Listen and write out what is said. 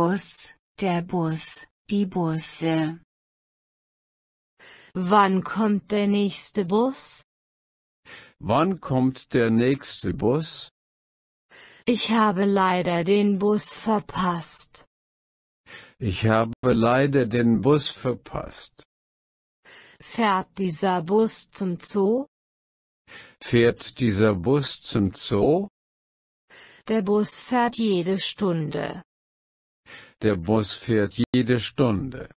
Bus, der Bus, die Busse. Wann kommt der nächste Bus? Wann kommt der nächste Bus? Ich habe leider den Bus verpasst. Ich habe leider den Bus verpasst. Fährt dieser Bus zum Zoo? Fährt dieser Bus zum Zoo? Der Bus fährt jede Stunde. Der Bus fährt jede Stunde.